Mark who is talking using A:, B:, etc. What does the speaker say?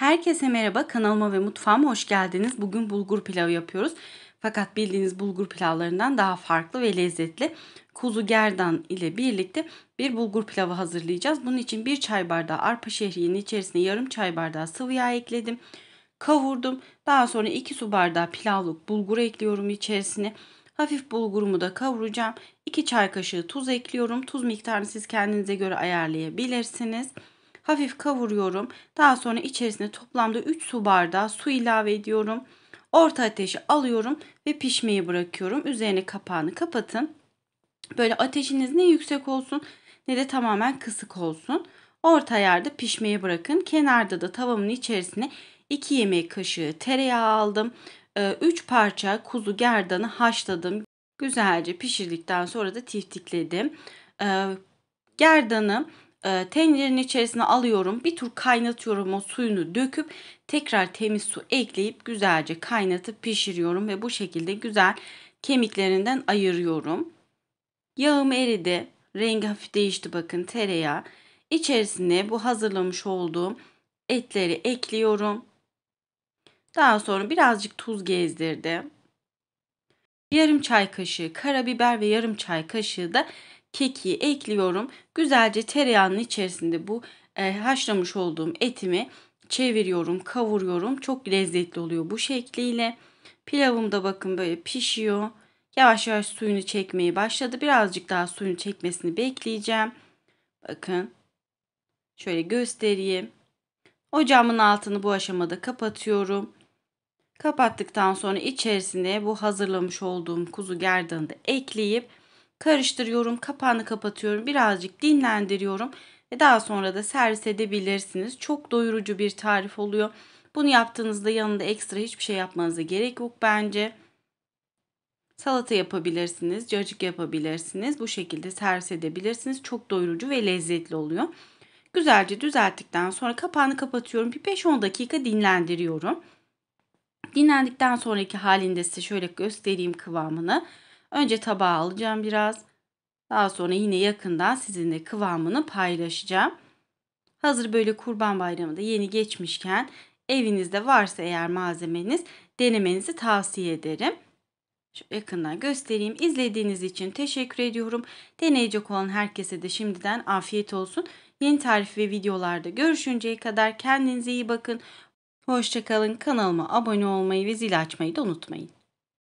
A: Herkese merhaba kanalıma ve mutfağıma hoş geldiniz. Bugün bulgur pilavı yapıyoruz. Fakat bildiğiniz bulgur pilavlarından daha farklı ve lezzetli. Kuzu gerdan ile birlikte bir bulgur pilavı hazırlayacağız. Bunun için bir çay bardağı arpa şehriyinin içerisine yarım çay bardağı sıvı yağ ekledim. Kavurdum. Daha sonra 2 su bardağı pilavlık bulgur ekliyorum içerisine. Hafif bulgurumu da kavuracağım. 2 çay kaşığı tuz ekliyorum. Tuz miktarını siz kendinize göre ayarlayabilirsiniz hafif kavuruyorum. Daha sonra içerisine toplamda 3 su bardağı su ilave ediyorum. Orta ateşi alıyorum ve pişmeyi bırakıyorum. Üzerine kapağını kapatın. Böyle ateşiniz ne yüksek olsun ne de tamamen kısık olsun. Orta ayarda pişmeyi bırakın. Kenarda da tavamın içerisine 2 yemek kaşığı tereyağı aldım. 3 ee, parça kuzu gerdanı haşladım. Güzelce pişirdikten sonra da tiftikledim. Ee, gerdanı e, tencerenin içerisine alıyorum. Bir tur kaynatıyorum o suyunu döküp tekrar temiz su ekleyip güzelce kaynatıp pişiriyorum ve bu şekilde güzel kemiklerinden ayırıyorum. Yağım eridi. Rengi hafif değişti bakın tereyağı. İçerisine bu hazırlamış olduğum etleri ekliyorum. Daha sonra birazcık tuz gezdirdim. Yarım çay kaşığı karabiber ve yarım çay kaşığı da keki ekliyorum. Güzelce tereyağının içerisinde bu e, haşlamış olduğum etimi çeviriyorum, kavuruyorum. Çok lezzetli oluyor bu şekliyle. Pilavım da bakın böyle pişiyor. Yavaş yavaş suyunu çekmeye başladı. Birazcık daha suyunu çekmesini bekleyeceğim. Bakın. Şöyle göstereyim. Ocağımın altını bu aşamada kapatıyorum. Kapattıktan sonra içerisine bu hazırlamış olduğum kuzu gerdanı da ekleyip karıştırıyorum, kapağını kapatıyorum, birazcık dinlendiriyorum ve daha sonra da servis edebilirsiniz. Çok doyurucu bir tarif oluyor. Bunu yaptığınızda yanında ekstra hiçbir şey yapmanıza gerek yok bence. Salata yapabilirsiniz, cacık yapabilirsiniz. Bu şekilde servis edebilirsiniz. Çok doyurucu ve lezzetli oluyor. Güzelce düzelttikten sonra kapağını kapatıyorum. Bir 5-10 dakika dinlendiriyorum. Dinlendikten sonraki halinde size şöyle göstereyim kıvamını. Önce tabağa alacağım biraz. Daha sonra yine yakından sizinle kıvamını paylaşacağım. Hazır böyle kurban bayramı da yeni geçmişken evinizde varsa eğer malzemeniz denemenizi tavsiye ederim. Şu yakından göstereyim. İzlediğiniz için teşekkür ediyorum. Deneyecek olan herkese de şimdiden afiyet olsun. Yeni tarif ve videolarda görüşünceye kadar kendinize iyi bakın. Hoşçakalın. Kanalıma abone olmayı ve zil açmayı da unutmayın.